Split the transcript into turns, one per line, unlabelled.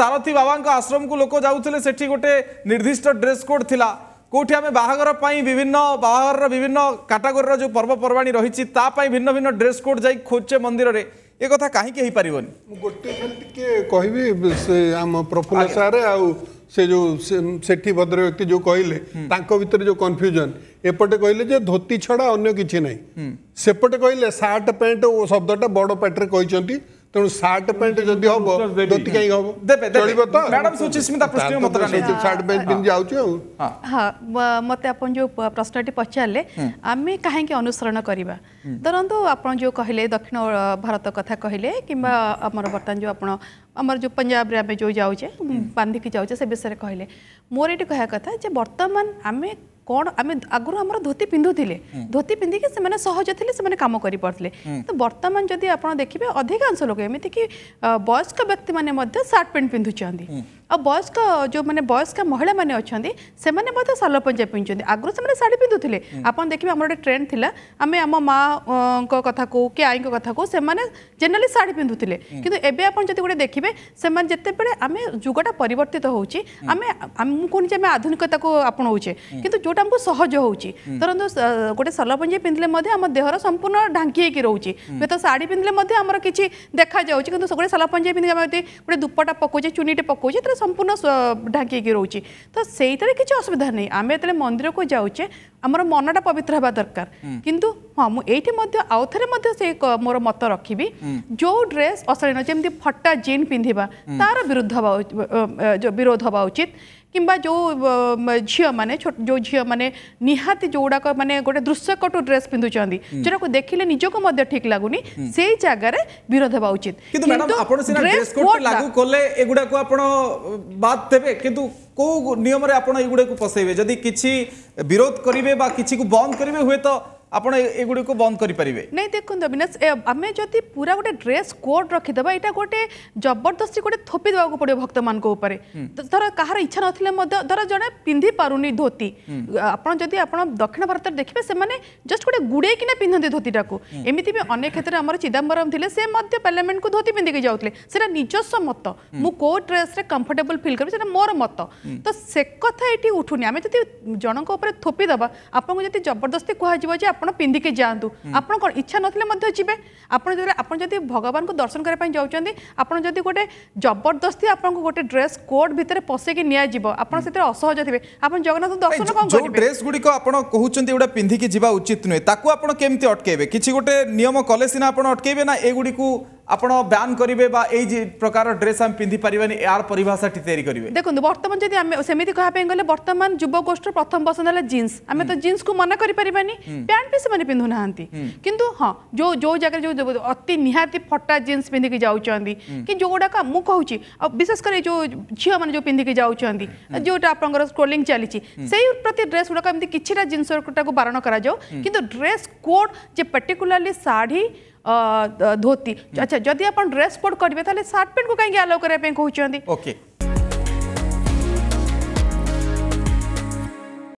ସାରଥୀ ବାବାଙ୍କ ଆଶ୍ରମକୁ ଲୋକ ଯାଉଥିଲେ ସେଠି ଗୋଟେ ନିର୍ଦ୍ଦିଷ୍ଟ ଡ୍ରେସ୍ କୋଡ଼୍ ଥିଲା କେଉଁଠି ଆମେ ବାହାଘର ପାଇଁ ବିଭିନ୍ନ ବାହାଘରର ବିଭିନ୍ନ କାଟାଗୋରୀର ଯେଉଁ ପର୍ବପର୍ବାଣି ରହିଛି ତା ପାଇଁ ଭିନ୍ନ ଭିନ୍ନ ଡ୍ରେସ୍ କୋଡ଼୍ ଯାଇ ଖୋଜେ ମନ୍ଦିରରେ ଏ କଥା କାହିଁକି ହେଇପାରିବନି ମୁଁ ଗୋଟିଏ ଖାଲି ଟିକେ କହିବି ସେ ଆମ ପ୍ରଫୁଲ୍ଲ ସାର୍ ଆଉ ସେ ଯେଉଁ ସେଠି ଭଦ୍ର ବ୍ୟକ୍ତି ଯେଉଁ କହିଲେ ତାଙ୍କ ଭିତରେ ଯେଉଁ କନଫ୍ୟୁଜନ୍ ଏପଟେ କହିଲେ ଯେ ଧୋତି ଛଡ଼ା ଅନ୍ୟ କିଛି ନାହିଁ ସେପଟେ କହିଲେ ସାର୍ଟ ପ୍ୟାଣ୍ଟ ଶବ୍ଦଟା ବଡ଼ ପାଟିରେ କହିଛନ୍ତି तेणु सार्ट पैंट जब हम धोती कहीं हम मैडम सुचिस्मिता प्रश्न मत सार्ट पैंट पिंधि आ
हाँ मत आप जो प्रश्न पचारे आम कहीं अनुसरण करवा धरतु आप जो कहले दक्षिण भारत कथा कहले कि बर्तमान जो आपर जो पंजाब जो जाऊे बांधिक जाऊे से विषय कहले मोर ये कह कथा जो बर्तमान आम କ'ଣ ଆମେ ଆଗରୁ ଆମର ଧୋତି ପିନ୍ଧୁଥିଲେ ଧୋତି ପିନ୍ଧିକି ସେମାନେ ସହଜ ଥିଲେ ସେମାନେ କାମ କରିପାରୁଥିଲେ ତ ବର୍ତ୍ତମାନ ଯଦି ଆପଣ ଦେଖିବେ ଅଧିକାଂଶ ଲୋକ ଏମିତିକି ବୟସ୍କ ବ୍ୟକ୍ତିମାନେ ମଧ୍ୟ ସାର୍ଟ ପ୍ୟାଣ୍ଟ ପିନ୍ଧୁଛନ୍ତି ଆଉ ବୟସ୍କ ଯେଉଁମାନେ ବୟସ୍କ ମହିଳାମାନେ ଅଛନ୍ତି ସେମାନେ ମଧ୍ୟ ସାଲ ପଞ୍ଜା ପିନ୍ଧୁଛନ୍ତି ଆଗରୁ ସେମାନେ ଶାଢ଼ୀ ପିନ୍ଧୁଥିଲେ ଆପଣ ଦେଖିବେ ଆମର ଗୋଟେ ଟ୍ରେଣ୍ଡ ଥିଲା ଆମେ ଆମ ମାଆଙ୍କ କଥା କହୁ କି ଆଈଙ୍କ କଥା କହୁ ସେମାନେ ଜେନେରାଲି ଶାଢ଼ୀ ପିନ୍ଧୁଥିଲେ କିନ୍ତୁ ଏବେ ଆପଣ ଯଦି ଗୋଟେ ଦେଖିବେ ସେମାନେ ଯେତେବେଳେ ଆମେ ଯୁଗଟା ପରିବର୍ତ୍ତିତ ହେଉଛି ଆମେ ଆମକୁ ନିଜେ ଆମେ ଆଧୁନିକତାକୁ ଆପଣଉଛେ କିନ୍ତୁ ଯୋଉଟା ଆମକୁ ସହଜ ହେଉଛି ଧରନ୍ତୁ ଗୋଟେ ସଲପଞ୍ଜି ପିନ୍ଧିଲେ ମଧ୍ୟ ଆମ ଦେହର ସମ୍ପୂର୍ଣ୍ଣ ଢାଙ୍କି ହେଇକି ରହୁଛି ହୁଏତ ଶାଢ଼ୀ ପିନ୍ଧିଲେ ମଧ୍ୟ ଆମର କିଛି ଦେଖାଯାଉଛି କିନ୍ତୁ ଗୋଟେ ସଲପଞ୍ଜି ପିନ୍ଧିକି ଆମେ ଯଦି ଗୋଟେ ଦୁପଟା ପକାଉଛେ ଚୁନିଟେ ପକାଉଛେ ତାର ସମ୍ପୂର୍ଣ୍ଣ ଢାଙ୍କି ହେଇକି ରହୁଛି ତ ସେଇଥିରେ କିଛି ଅସୁବିଧା ନାହିଁ ଆମେ ଯେତେବେଳେ ମନ୍ଦିରକୁ ଯାଉଛେ ଆମର ମନଟା ପବିତ୍ର ହେବା ଦରକାର କିନ୍ତୁ ହଁ ମୁଁ ଏଇଠି ମଧ୍ୟ ଆଉ ଥରେ ମଧ୍ୟ ସେ ମୋର ମତ ରଖିବି ଯୋଉ ଡ୍ରେସ୍ ଅଶାଳୀନ ଯେମିତି ଫଟା ଜିନ୍ ପିନ୍ଧିବା ତାର ବିରୁଦ୍ଧ ହେବା ବିରୋଧ ହେବା ଉଚିତ কিংবা ଯେଉଁ ଝିଅମାନେ ଯେଉଁ ଝିଅମାନେ ନିହାତି ଯେଉଁଗୁଡ଼ାକ ମାନେ ଗୋଟେ ଦୃଶ୍ୟକଟୁ ଡ୍ରେସ୍ ପିନ୍ଧୁଛନ୍ତି ଯେଉଁଟାକୁ ଦେଖିଲେ ନିଜକୁ ମଧ୍ୟ ଠିକ୍ ଲାଗୁନି ସେଇ ଜାଗାରେ ବିରୋଧ ହେବା ଉଚିତ
କଲେ ଏଗୁଡ଼ାକୁ ଆପଣ ବାଦ୍ ଦେବେ କିନ୍ତୁ କେଉଁ ନିୟମରେ ଆପଣ ଏଗୁଡ଼ାକୁ ପସେଇବେ ଯଦି କିଛି ବିରୋଧ କରିବେ ବା କିଛିକୁ ବନ୍ଦ କରିବେ ହୁଏତ ଆପଣ ଏଗୁଡ଼ିକୁ ବନ୍ଦ କରିପାରିବେ
ନାଇଁ ଦେଖନ୍ତୁ ଅବିନାଶ ଆମେ ଯଦି ପୁରା ଗୋଟେ ଡ୍ରେସ୍ କୋଡ୍ ରଖିଦେବା ଏଇଟା ଗୋଟେ ଜବରଦସ୍ତି ଗୋଟେ ଥୋପି ଦେବାକୁ ପଡ଼ିବ ଭକ୍ତମାନଙ୍କ ଉପରେ ଧର କାହାର ଇଚ୍ଛା ନଥିଲେ ମଧ୍ୟ ଧର ଜଣେ ପିନ୍ଧି ପାରୁନି ଧୋତି ଆପଣ ଯଦି ଆପଣ ଦକ୍ଷିଣ ଭାରତରେ ଦେଖିବେ ସେମାନେ ଜଷ୍ଟ ଗୋଟେ ଗୁଡ଼େଇକିନା ପିନ୍ଧନ୍ତି ଧୋତିଟାକୁ ଏମିତି ବି ଅନେକ କ୍ଷେତ୍ରରେ ଆମର ଚିଦାମ୍ବରମ୍ ଥିଲେ ସେ ମଧ୍ୟ ପାର୍ଲାମେଣ୍ଟକୁ ଧୋତି ପିନ୍ଧିକି ଯାଉଥିଲେ ସେଟା ନିଜସ୍ୱ ମତ ମୁଁ କୋଉ ଡ୍ରେସ୍ରେ କମ୍ଫର୍ଟେବଲ୍ ଫିଲ୍ କରିବି ସେଟା ମୋର ମତ ତ ସେ କଥା ଏଠି ଉଠୁନି ଆମେ ଯଦି ଜଣଙ୍କ ଉପରେ ଥୋପି ଦେବା ଆପଣଙ୍କୁ ଯଦି ଜବରଦସ୍ତି କୁହାଯିବ ଯେ ଆପଣ ଆପଣ ପିନ୍ଧିକି ଯାଆନ୍ତୁ ଆପଣ କ'ଣ ଇଚ୍ଛା ନଥିଲେ ମଧ୍ୟ ଯିବେ ଆପଣ ଯଦି ଆପଣ ଯଦି ଭଗବାନଙ୍କୁ ଦର୍ଶନ କରିବା ପାଇଁ ଯାଉଛନ୍ତି ଆପଣ ଯଦି ଗୋଟେ ଜବରଦସ୍ତି ଆପଣଙ୍କୁ ଗୋଟେ ଡ୍ରେସ୍ କୋଡ୍ ଭିତରେ ପଶେଇକି ନିଆଯିବ ଆପଣ ସେଥିରେ ଅସହଜ ଥିବେ ଆପଣ ଜଗନ୍ନାଥ ଦର୍ଶନ କ'ଣ କରିବେ ଡ୍ରେସ୍
ଗୁଡିକ ଆପଣ କହୁଛନ୍ତି ଏଗୁଡ଼ା ପିନ୍ଧିକି ଯିବା ଉଚିତ ନୁହେଁ ତାକୁ ଆପଣ କେମିତି ଅଟକେଇବେ କିଛି ଗୋଟେ ନିୟମ କଲେ ସିନା ଆପଣ ଅଟକେଇବେ ନା ଏଗୁଡ଼ିକୁ आपण ब्यान करिवे बा ए प्रकार ड्रेस हम पिंधि परिवानी एआर परिभाषा टि तयार करिवे
देखु वर्तमान जदि हम सेमिति कहबे गेले वर्तमान युवगोष्ठ प्रथम पसंद हला जींस हम तो जींस को मना करि परिवानी पैंट पीस माने पिंधु नाहंती किंतु हां जो जो जगह जो अति निहाती फट्टा जींस पिंधि के जाउ चंदी कि जोडा का मु कहू छी अब विशेष कर जो छियो माने जो पिंधि के जाउ चंदी जोटा आपनगर स्क्रोलिंग चली छी सेई प्रति ड्रेस उडा का किछिरा जींस को बारण करा जाउ किंतु ड्रेस कोड जे पर्टिकुलरली साड़ी धोती हम्म। अच्छा जदि आप ड्रेस कोड करेंगे सार्ट पैंट को कहीं आलाउ करने कहते हैं
ओके